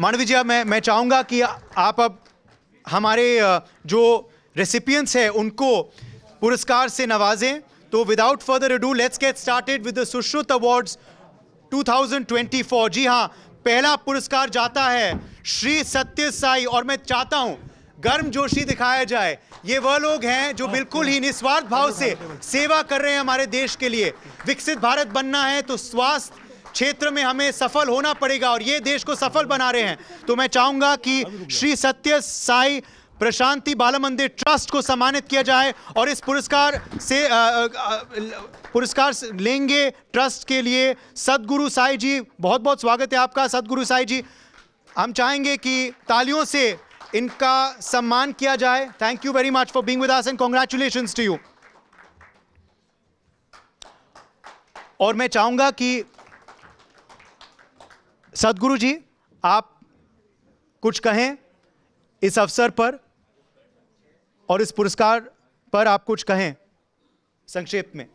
मानवी जी मैं मैं चाहूँगा कि आप अब हमारे जो रेसिपियंस हैं उनको पुरस्कार से नवाजें तो without further do let's get started with the Sushrut awards 2024 जी हाँ पहला पुरस्कार जाता है श्री सत्य साई और मैं चाहता हूँ गर्म जोशी दिखाया जाए ये वह लोग हैं जो बिल्कुल ही निस्वार्थ भाव से सेवा कर रहे हैं हमारे देश के लिए विकसित भारत बनना है तो स्वास्थ्य क्षेत्र में हमें सफल होना पड़ेगा और ये देश को सफल बना रहे हैं तो मैं चाहूंगा कि श्री सत्य साई प्रशांति बाला मंदिर ट्रस्ट को सम्मानित किया जाए और इस पुरस्कार से पुरस्कार लेंगे ट्रस्ट के लिए सदगुरु साई जी बहुत बहुत स्वागत है आपका सदगुरु साई जी हम चाहेंगे कि तालियों से इनका सम्मान किया जाए thank you very much for being with us and congratulation to you और मैं चाहूंगा कि सदगुरु जी आप कुछ कहें इस अवसर पर और इस पुरस्कार पर आप कुछ कहें संक्षेप में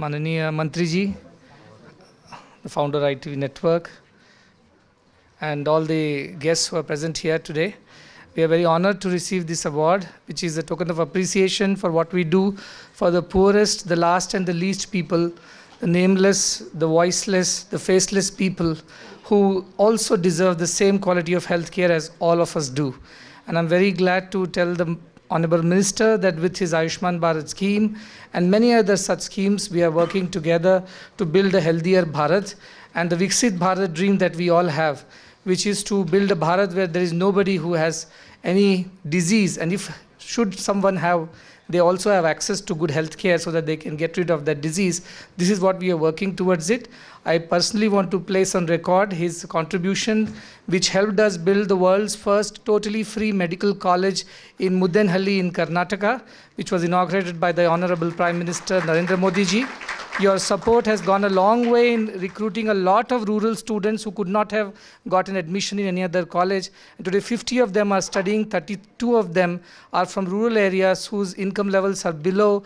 माननीय मंत्री जी founder I T V network and all the guest who are present here today We are very honored to receive this award, which is a token of appreciation for what we do for the poorest, the last and the least people, the nameless, the voiceless, the faceless people who also deserve the same quality of healthcare as all of us do. And I'm very glad to tell the Honorable Minister that with his Ayushman Bharat scheme and many other such schemes, we are working together to build a healthier Bharat and the Viksit Bharat dream that we all have which is to build a Bharat where there is nobody who has any disease. And if should someone have, they also have access to good health care so that they can get rid of that disease. This is what we are working towards it. I personally want to place on record his contribution, which helped us build the world's first totally free medical college in Muddenhalli in Karnataka, which was inaugurated by the Honorable Prime Minister Narendra Modi ji. Your support has gone a long way in recruiting a lot of rural students who could not have gotten admission in any other college. And today, 50 of them are studying, 32 of them are from rural areas whose income levels are below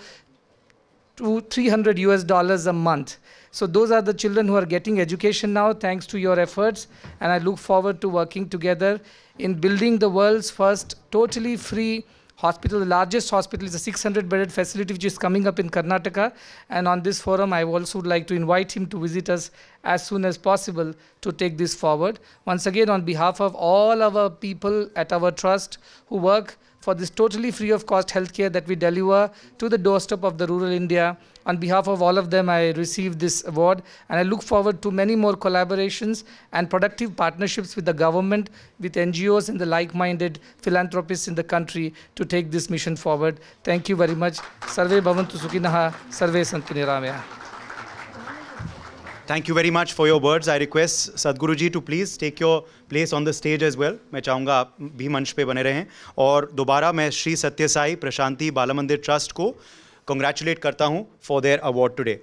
two, 300 US dollars a month. So those are the children who are getting education now thanks to your efforts and I look forward to working together in building the world's first totally free hospital. The largest hospital is a 600 bedded facility which is coming up in Karnataka. And on this forum, I also would like to invite him to visit us as soon as possible to take this forward. Once again, on behalf of all our people at our trust who work for this totally free of cost healthcare that we deliver to the doorstep of the rural India. On behalf of all of them, I received this award and I look forward to many more collaborations and productive partnerships with the government, with NGOs and the like-minded philanthropists in the country to take this mission forward. Thank you very much. Sarve Bhavantu Sukhinaha, Sarve Santu Niramaya. Thank you very much for your words I request Sadhguru ji to please take your place on the stage as well मैं चाहूँगा आप भी मंच पे बने रहें और दोबारा मैं श्री सत्य साई प्रशांति बाला मंदिर ट्रस्ट को कंग्रेचुलेट करता हूँ फॉर देयर अवार्ड टुडे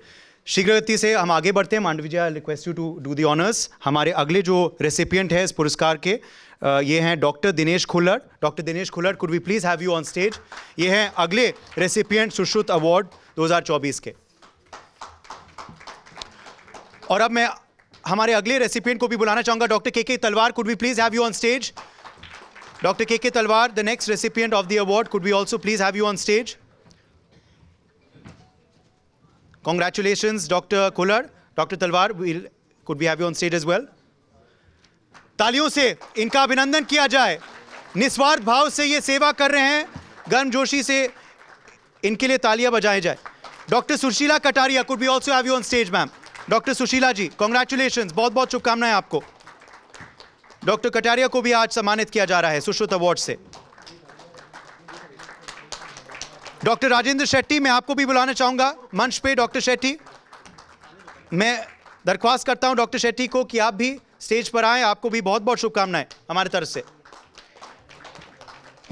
शीघ्र गति से हम आगे बढ़ते हैं Mandvi ji I request you to do the honours हमारे अगले जो रेसिपियंट है इस पुरस्कार के ये हैं doctor Dinesh Khullar doctor Dinesh Khullar could we please have you on stage ये हैं अगले रेसिपियंट सुश्रुत अवार्ड 2024 के और अब मैं हमारे अगले रेसिपिएंट को भी बुलाना चाहूंगा doctor K K Talwar could be please have you on stage doctor K K Talwar the next recipient of the award could be also please have you on stage congratulation doctor Kolar doctor Talwar could be have you on stage stage well तालियों से इनका अभिनंदन किया जाए निस्वार्थ भाव से ये सेवा कर रहे हैं गर्मजोशी से इनके लिए तालियां बजाई जाए doctor Sushila Kataria could be also have you on stage ma'am doctor Sushila ji congratulation बहुत बहुत शुभकामनाएं आपको डॉक्टर कटारिया को भी आज सम्मानित किया जा रहा है सुश्रुत अवार्ड से डॉक्टर राजेंद्र शेट्टी मैं आपको भी बुलाना चाहूंगा मंच पे डॉक्टर शेट्टी मैं दरख्वास्त करता हूं डॉक्टर शेट्टी को कि आप भी स्टेज पर आए आपको भी बहुत बहुत शुभकामनाएं हमारे तरफ से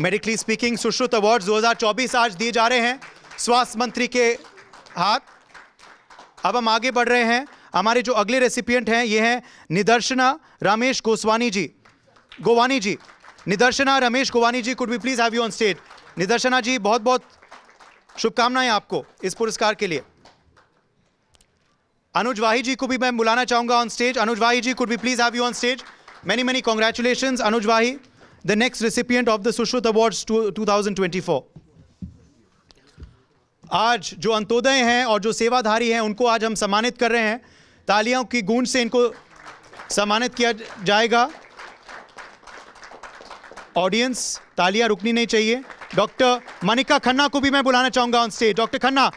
मेडिकली स्पीकिंग सुश्रुत अवार्ड 2024 आज दिए जा रहे हैं स्वास्थ्य मंत्री के हाथ अब हम आगे बढ़ रहे हैं हमारे जो अगले रेसिपियंट हैं ये हैं Nidarshana Ramesh Goswani ji Gowani ji Nidarshana Ramesh Gowani ji could be please have you on stage Nidarshana ji बहुत बहुत शुभकामनाएं आपको इस पुरस्कार के लिए अनुज वाही जी को भी मैं बुलाना चाहूंगा on stage Anuj Wahi ji could be please have you on stage many many congratulation Anuj Wahi the next recipient of the Sushrut awards two thousand twenty four आज जो अंत्योदय हैं और जो सेवाधारी हैं उनको आज हम सम्मानित कर रहे हैं तालियों की गूंज से इनको सम्मानित किया जाएगा ऑडियंस तालियां रुकनी नहीं चाहिए डॉक्टर मनिका खन्ना को भी मैं बुलाना चाहूंगा on stage doctor Khanna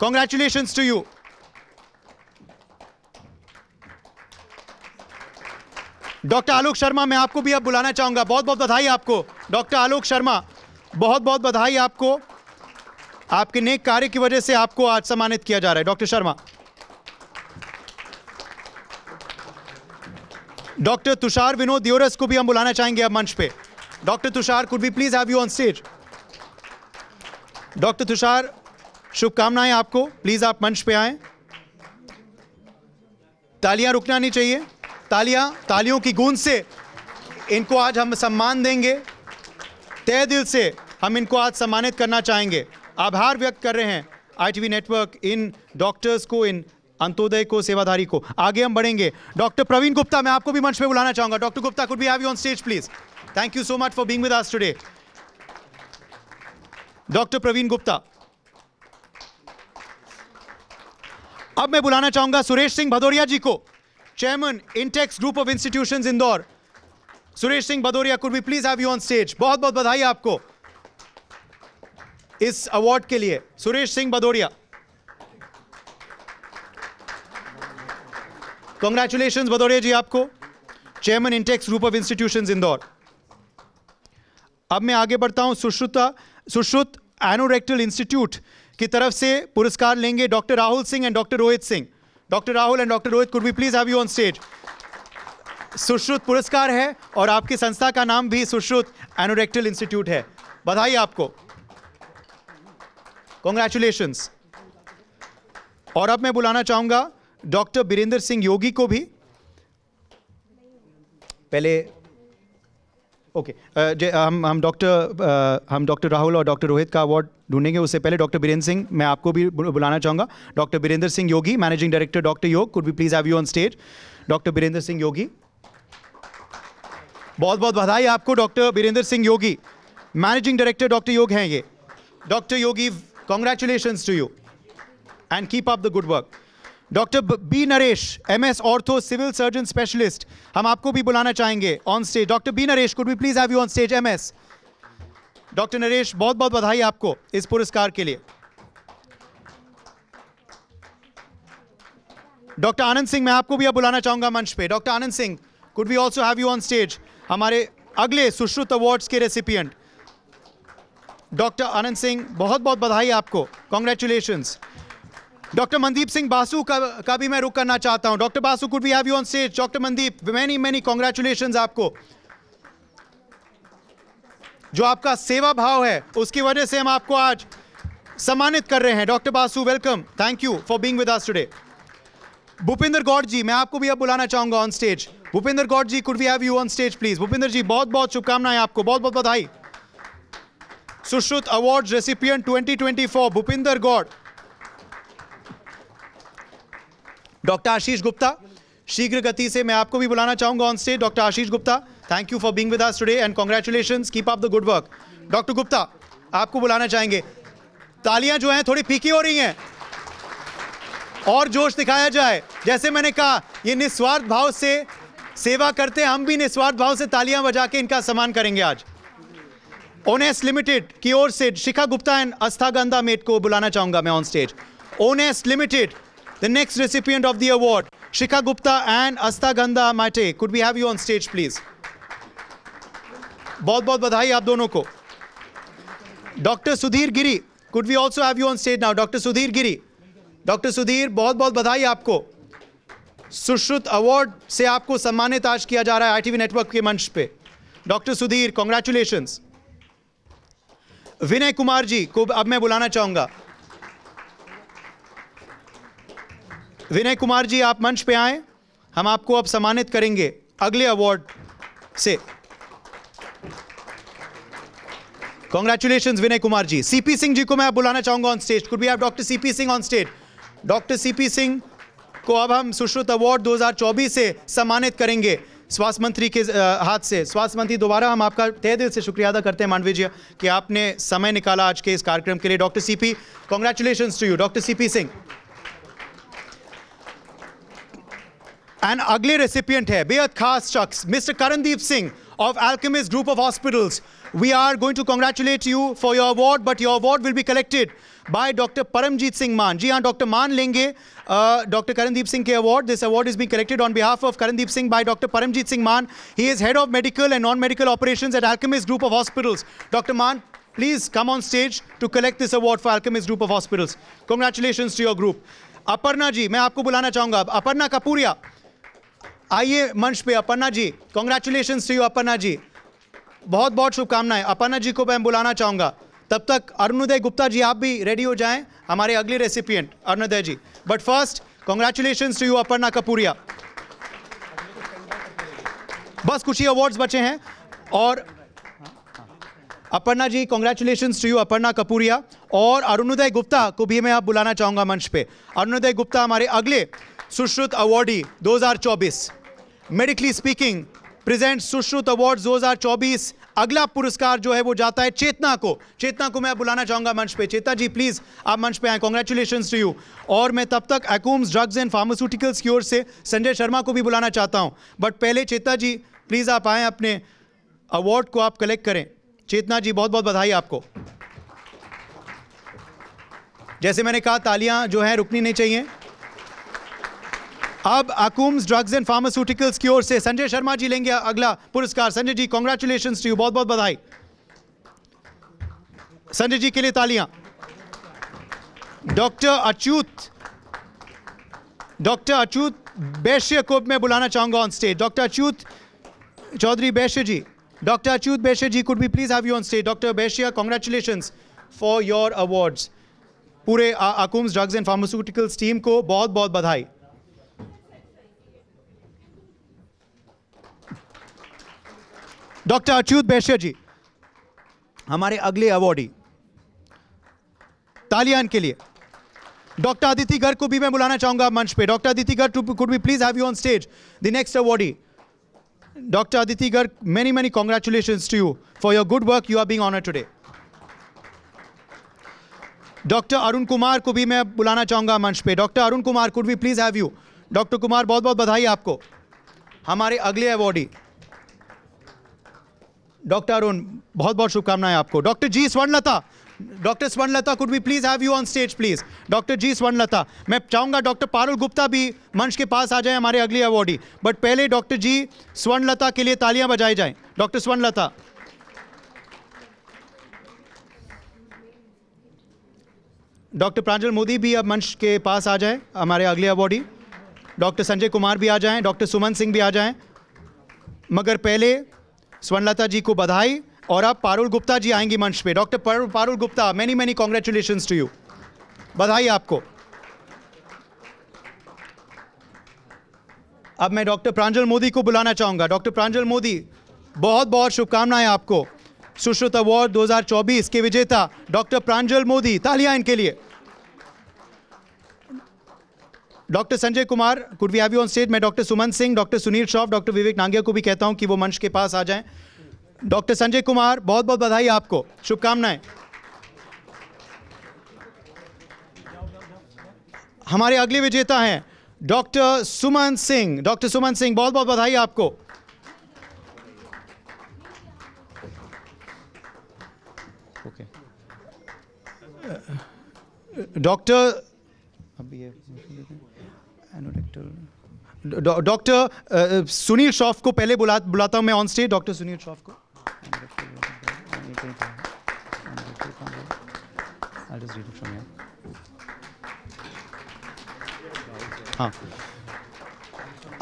congratulation to you doctor Alok Sharma मैं आपको भी अब बुलाना चाहूंगा बहुत बहुत बधाई आपको डॉक्टर आलोक शर्मा बहुत बहुत बधाई आपको आपके नेक कार्य की वजह से आपको आज सम्मानित किया जा रहा है डॉक्टर शर्मा डॉक्टर तुषार विनोद दियोरस को भी हम बुलाना चाहेंगे अब मंच पे doctor Tushar could be please have you on stage doctor Tushar शुभकामनाएं आपको प्लीज आप मंच पे आए तालियां रुकना नहीं चाहिए तालियां तालियों की गूंज से इनको आज हम सम्मान देंगे तय दिल से हम इनको आज सम्मानित करना चाहेंगे आभार व्यक्त कर रहे हैं आईटीवी नेटवर्क इन डॉक्टर्स को इन अंतोदय को सेवाधारी को आगे हम बढ़ेंगे डॉक्टर प्रवीण गुप्ता मैं आपको भी मंच पे बुलाना चाहूंगा doctor Gupta could be have you on stage please thank you so much for being with us today doctor Pravin Gupta अब मैं बुलाना चाहूंगा सुरेश सिंह भदौरिया जी को chairman Intex group of institution Indore Suresh Singh Bhadauria could be please have you on stage बहुत बहुत बधाई आपको इस अवार्ड के लिए सुरेश सिंह भदौरिया कॉन्ग्रेचुलेशन भदौरिया जी आपको chairman Intex group of institution Indore अब मैं आगे बढ़ता हूं सुश्रुता सुश्रुत एनोरेक्टल इंस्टीट्यूट की तरफ से पुरस्कार लेंगे doctor Rahul Singh and doctor Rohit Singh doctor Rahul and doctor Rohit could be please have you on stage Sushrut पुरस्कार है और आपकी संस्था का नाम भी सुश्रुत एनोरेक्टल इंस्टीट्यूट है बधाई आपको कॉन्ग्रेचुलेशन और अब मैं बुलाना चाहूंगा डॉक्टर बीरेंद्र सिंह योगी को भी पहले ओके okay. uh, हम हम डॉक्टर uh, हम डॉक्टर राहुल और डॉक्टर रोहित का अवार्ड ढूंढेंगे उससे पहले डॉक्टर बीरेंद्र सिंह मैं आपको भी बुलाना चाहूंगा doctor Birendra Singh Yogi managing director doctor Yog could be please have you on stage doctor Birendra Singh Yogi बहुत बहुत बधाई आपको doctor Birendra Singh Yogi managing director doctor Yog हैं ये doctor Yogi Congratulations to you. And keep up the good work. Doctor B Naresh M S ortho civil surgeon specialist हम आपको भी बुलाना चाहेंगे on stage doctor B Naresh could be please have you on stage M S doctor Naresh बहुत बहुत बधाई आपको इस पुरस्कार के लिए डॉक्टर आनंद सिंह मैं आपको भी अब बुलाना चाहूंगा मंच पे doctor Anand Singh could be also have you on stage हमारे अगले सुश्रुत अवार्ड्स के रेसिपियंट डॉक्टर आनंद सिंह बहुत बहुत बधाई आपको कॉन्ग्रेचुलेशन डॉक्टर मनदीप सिंह बासु का का भी मैं रुक करना चाहता हूं doctor Basu could we have you on stage doctor Mandeep many many congratulation आपको जो आपका सेवा भाव है उसकी वजह से हम आपको आज सम्मानित कर रहे हैं doctor Basu welcome thank you for being with today Bhupendra Gaur ji मैं आपको भी अब बुलाना चाहूंगा on stage Bhupendra Gaur ji could we have you on stage please Bhupendra ji बहुत बहुत शुभकामनाएं आपको बहुत बहुत बधाई Sushruत Award recipient 2024, Bhupinder Gaur doctor Ashish Gupta शीघ्र गति से मैं आपको भी बुलाना चाहूंगा on stage doctor Ashish Gupta thank you for being with us and congratulation keep up the good work doctor Gupta आपको बुलाना चाहेंगे तालियां जो हैं थोड़ी फीकी हो रही हैं और जोश दिखाया जाए जैसे मैंने कहा ये निस्वार्थ भाव से सेवा करते हैं हम भी निस्वार्थ भाव से तालियां बजा के इनका सम्मान करेंगे आज ओनेस लिमिटेड की ओर से शिखा गुप्ता एंड अस्था गंदा मेट को बुलाना चाहूंगा मैं on stage Onus limited the next recipient of the award Shikha Gupta and Astha Ganda Mate could be have you on stage please बहुत बहुत बधाई आप दोनों को doctor Sudhir Giri could we also have you on stage now doctor Sudhir Giri doctor Sudhir बहुत बहुत बधाई आपको सुश्रुत अवार्ड से आपको सम्मानित आज किया जा रहा है आईटीवी नेटवर्क के मंच पे डॉक्टर सुधीर कॉन्ग्रेचुलेशंस विनय कुमार जी को अब मैं बुलाना चाहूंगा विनय कुमार जी आप मंच पे आए हम आपको अब सम्मानित करेंगे अगले अवार्ड से कॉन्ग्रेचुलेशन विनय कुमार जी सीपी सिंह जी को मैं बुलाना चाहूंगा ऑन स्टेज कुड भी आप doctor C P Singh on stage doctor C P Singh को अब हम सुश्रुत अवार्ड 2024 से सम्मानित करेंगे स्वास्थ्य मंत्री के हाथ से स्वास्थ्य मंत्री दोबारा हम आपका तय दिल से शुक्रिया अदा करते हैं मांडवी जी कि आपने समय निकाला आज के इस कार्यक्रम के लिए doctor P congratulation to you doctor C P Singh and अगले रेसिपियंट है बेहद खास शख्स mister Karandeep Singh of Alchemist Group of Hospitals. We are going to congratulate you for your award, but your award will be collected by doctor Paramjit Singh Mann जी हाँ doctor मान लेंगे doctor Karandeep Singh के award this award is be collected on behalf of Karandeep Singh by doctor Paramjit Singh Mann he is head of medical and non medical operation at Alchemist group of hospitals doctor Mann please come on stage to collect this award for Alchemist group of hospitals congratulation to your group Aparna ji मैं आपको बुलाना चाहूंगा अपर्णा कपूरिया आइए मंच पे Aparna ji congratulation to you Aparna जी बहुत बहुत शुभकामनाएं अपर्णा जी को मैं बुलाना चाहूंगा तब तक अरुणोदय गुप्ता जी आप भी रेडी हो जाएं हमारे अगले recipient Arunoday ji but first congratulation to you Aparna Kapuria बस कुछ ही अवार्ड्स बचे हैं और Aparna ji congratulation to you Aparna Kapuria और अरुणोदय गुप्ता को भी मैं आप बुलाना चाहूंगा मंच पे अरुणोदय गुप्ता हमारे अगले Sushruta awardee 2024 medically speaking present Sushruta award 2024 अगला पुरस्कार जो है वो जाता है चेतना को चेतना को मैं बुलाना चाहूंगा मंच पे चेतना जी प्लीज आप मंच पे आए कॉन्ग्रेचुलेशन टू यू और मैं तब तक एकूम्स ड्रग्स एंड फार्मास्यूटिकल्स की ओर से संजय शर्मा को भी बुलाना चाहता हूँ बट पहले चेतना जी प्लीज आप आए अपने अवार्ड को आप कलेक्ट करें चेतना जी बहुत बहुत बधाई आपको जैसे मैंने कहा तालियां जो हैं रुकनी नहीं चाहिए अब अकूम्स ड्रग्स एंड फार्मास्यूटिकल्स की ओर से संजय शर्मा जी लेंगे अगला पुरस्कार Sanjay ji congratulation to you बहुत बहुत बधाई संजय जी के लिए तालियां डॉक्टर अच्यूत डॉक्टर अच्यूत बैश्य को मैं बुलाना चाहूंगा on stage doctor Achyut Chaudhary Baishya ji doctor Achyut Baishya ji could be please have you on stage doctor Baishya congratulation for your awards पूरे Akums drugs and pharmaceuticals team को बहुत बहुत बधाई डॉक्टर अच्युत बैश्य जी हमारे अगले अवॉर्डी तालियान के लिए डॉक्टर आदित्य गर्ग को भी मैं बुलाना चाहूंगा मंच पे doctor Aditya Garg could be please have you on stage the next awardee doctor Aditya Garg many many congratulation to you for your good work you are being honour today doctor Arun Kumar को भी मैं बुलाना चाहूंगा मंच पे doctor Arun Kumar could be please have you doctor Kumar बहुत बहुत बधाई आपको हमारे अगले अवॉर्डी डॉक्टर अरुण बहुत बहुत शुभकामनाएं आपको doctor ji Swarnalata doctor Swarnalata could be please have you on stage please doctor ji Swarnalata मैं चाहूंगा डॉक्टर पारुल गुप्ता भी मंच के पास आ जाए हमारे अगले अवॉर्डी बट पहले डॉक्टर जी स्वर्णलता के लिए तालियां बजाई जाए डॉक्टर स्वर्णलता डॉक्टर प्रांजल मोदी भी अब मंच के पास आ जाए हमारे अगले अवॉर्डी डॉक्टर संजय कुमार भी आ जाए डॉक्टर सुमन सिंह भी आ जाए मगर पहले स्वर्णलता जी को बधाई और अब पारुल गुप्ता जी आएंगी मंच पे doctor Parul Gupta many many congratulation to you बधाई आपको अब मैं डॉक्टर प्रांजल मोदी को बुलाना चाहूंगा डॉक्टर प्रांजल मोदी बहुत बहुत शुभकामनाएं आपको सुश्रुत अवार्ड 2024 के विजेता डॉक्टर प्रांजल मोदी तालियां इनके लिए doctor Sanjay Kumar could we have you on stage मैं doctor Suman Singh doctor Sunil Shroff doctor Vivek Nangia को भी कहता हूं कि वो मंच के पास आ जाएं डॉक्टर संजय कुमार बहुत बहुत बधाई आपको शुभकामनाएं हमारे अगले विजेता हैं डॉक्टर सुमन सिंह डॉक्टर सुमन सिंह बहुत बहुत बधाई आपको ओके डॉक्टर अभी एनोरेक्टल डॉक्टर सुनील श्रॉफ को पहले बुला बुलाता हूँ मैं on stage doctor Sunil Shroff को हाँ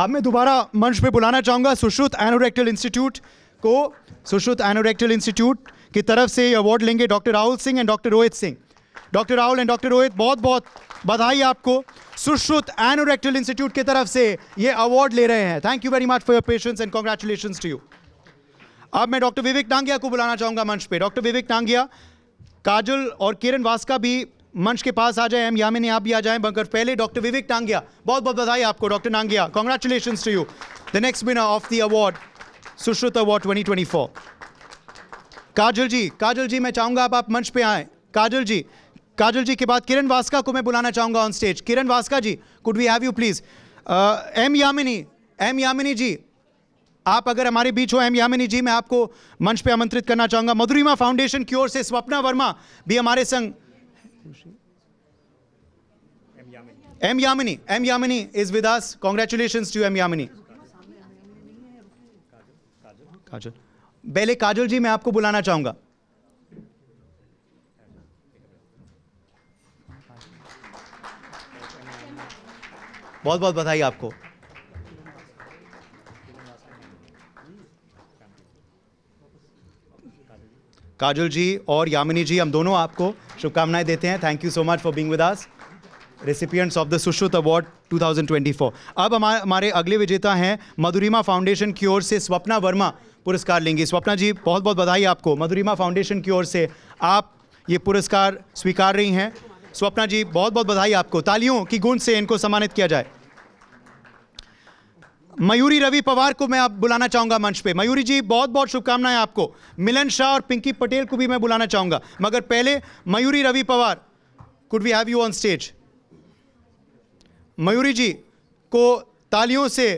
अब मैं दोबारा मंच पे बुलाना चाहूंगा सुश्रुत एनोरेक्टल इंस्टीट्यूट को सुश्रुत एनोरेक्टल इंस्टीट्यूट की तरफ से अवार्ड लेंगे doctor Rahul Singh and doctor Rohit Singh doctor Rahul and doctor Rohit बहुत बहुत बधाई आपको सुश्रुत एनोरेक्टल इंस्टीट्यूट की तरफ से ये अवार्ड ले रहे हैं thank you very much for your patience and congratulation to you अब मैं डॉक्टर विवेक टांगिया को बुलाना चाहूंगा मंच पे डॉक्टर विवेक टांगिया काजल और किरण वास्का भी मंच के पास आ जाए हम मैंने आप भी आ जाए बंकर पहले डॉक्टर विवेक टांगिया बहुत बहुत बधाई आपको doctor Nangia congratulation to you the next winner of the award Sushruta award for Kajal ji Kajal ji मैं चाहूंगा आप, आप मंच पे आए काजल जी काजल जी के बाद किरण वास्का को मैं बुलाना चाहूंगा on stage Kiran Vaska ji could we have you please M Yamini M Yamini ji आप अगर हमारे बीच हो एम यामिनी जी मैं आपको मंच पे आमंत्रित करना चाहूंगा मधुरिमा फाउंडेशन की ओर से स्वप्ना वर्मा भी हमारे संग M Yamini M Yamini is with us congratulation to M Yamini Kajal पहले काजल जी मैं आपको बुलाना चाहूंगा बहुत बहुत बधाई आपको काजल जी और यामिनी जी हम दोनों आपको शुभकामनाएं देते हैं thank you so much for being with us recipients of the Sushruta award 2024 अब हमारे अगले विजेता हैं मधुरिमा फाउंडेशन की ओर से स्वप्ना वर्मा पुरस्कार लेंगी स्वप्ना जी बहुत बहुत बधाई आपको मधुरिमा फाउंडेशन की ओर से आप ये पुरस्कार स्वीकार रही हैं स्वप्ना जी बहुत बहुत बधाई आपको तालियों की गूंज से इनको सम्मानित किया जाए मयूरी रवि पवार को मैं आप बुलाना चाहूंगा मंच पे मयूरी जी बहुत बहुत शुभकामनाएं आपको मिलन शाह और पिंकी पटेल को भी मैं बुलाना चाहूंगा मगर पहले Mayuri Ravi Pawar could we have you on stage Mayuri ji को तालियों से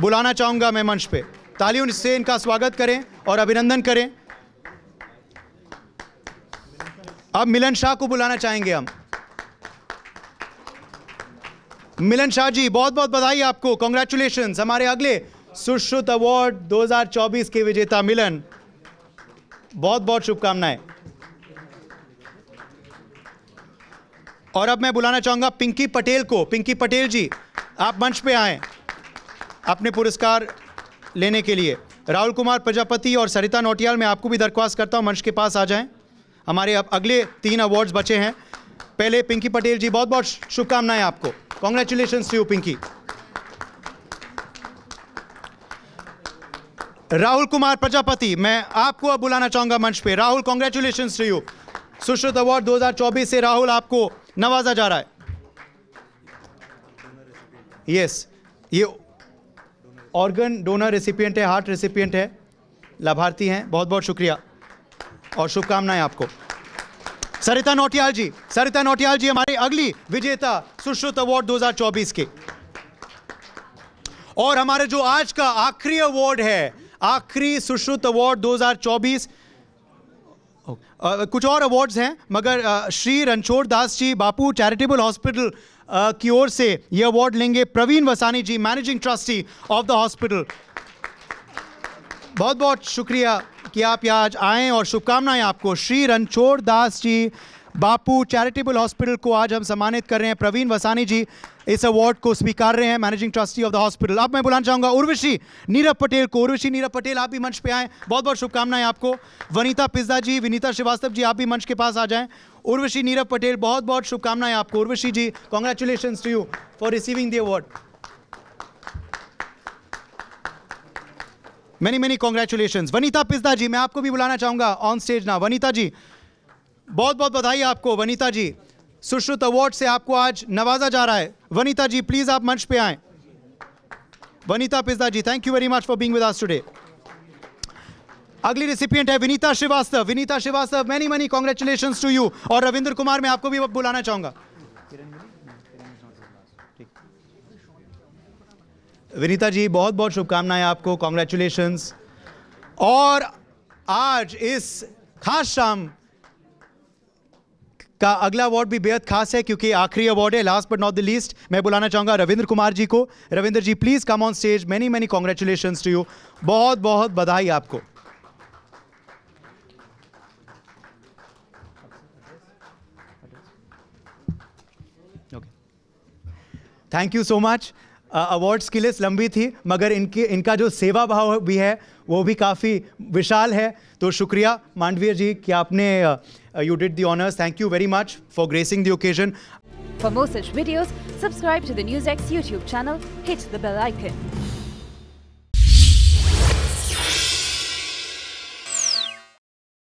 बुलाना चाहूंगा मैं मंच पे तालियों से इनका स्वागत करें और अभिनंदन करें अब मिलन शाह को बुलाना चाहेंगे हम मिलन शाह जी बहुत बहुत बधाई आपको कॉन्ग्रेचुलेशन हमारे अगले सुश्रुत अवार्ड 2024 के विजेता मिलन बहुत बहुत शुभकामनाएं और अब मैं बुलाना चाहूंगा पिंकी पटेल को पिंकी पटेल जी आप मंच पे आए अपने पुरस्कार लेने के लिए राहुल कुमार प्रजापति और सरिता नोटियाल मैं आपको भी दरख्वास्त करता हूं मंच के पास आ जाएं हमारे अब अगले तीन अवार्ड्स बचे हैं पहले पिंकी पटेल जी बहुत बहुत शुभकामनाएं आपको congratulation to you Pinky Rahul Kumar Prajapati मैं आपको अब बुलाना चाहूंगा मंच पे Rahul congratulation to you Sushruta award 2024 से राहुल आपको नवाजा जा रहा है यस yes, ये ऑर्गन डोनर रेसिपियंट है हार्ट रेसिपियंट है लाभार्थी हैं बहुत बहुत शुक्रिया और शुभकामनाएं आपको सरिता नोटियाल जी सरिता नोटियाल जी हमारी अगली विजेता सुश्रुत अवार्ड 2024 के और हमारे जो आज का आखिरी अवार्ड है आखिरी सुश्रुत अवार्ड 2024 Uh, कुछ और अवार्ड्स हैं मगर uh, Shri Ranchhod Das ji Bapu charitable hospital uh, की ओर से ये अवार्ड लेंगे Pravin Vasani ji managing trustee of the hospital बहुत बहुत शुक्रिया कि आप यहाँ आज आएँ और शुभकामनाएं आपको श्री रणछोड़ दास जी बापू चैरिटेबल हॉस्पिटल को आज हम सम्मानित कर रहे हैं प्रवीण वसानी जी इस अवार्ड को स्वीकार रहे हैं managing trustee of the hospital अब मैं बुलाना चाहूँगा उर्वशी नीरव पटेल को उर्वशी नीरव पटेल आप भी मंच पे आएँ बहुत बहुत शुभकामनाएं आपको वनीता पिज्जा जी विनीता श्रीवास्तव जी आप भी मंच के पास आ जाएँ उर्वशी नीरव पटेल बहुत बहुत शुभकामनाएं आपको Urvashi ji congratulation to you for receiving the award many many congratulation Vanita पिस्ता जी मैं आपको भी बुलाना चाहूंगा ऑन स्टेज ना वनीता जी बहुत बहुत बधाई आपको वनीता जी सुश्रुत अवार्ड से आपको आज नवाजा जा रहा है वनीता जी प्लीज़ आप मंच पे आए वनीता पिस्ता ji thank you very much for being with अगली रेसिपियंट है Vinita Srivastava Vinita Srivastava many many congratulation to you और रविंद्र कुमार मैं आपको भी बुलाना चाहूंगा विनीता जी बहुत बहुत शुभकामनाएं आपको कॉन्ग्रेचुलेशन और आज इस खास शाम का अगला अवार्ड भी बेहद खास है क्योंकि आखिरी अवार्ड है last but not the least मैं बुलाना चाहूंगा रविंद्र कुमार जी को Ravindra ji please come on stage many many congratulation to you बहुत बहुत बधाई आपको thank you so much awards की लिस्ट लंबी थी मगर इनके इनका जो सेवा भाव भी है वो भी काफ़ी विशाल है तो शुक्रिया मांडवीय जी कि आपने you did the honours thank you very much for gracing the occasion for more such videos subscribe to the news X YouTube channel hit the bell icon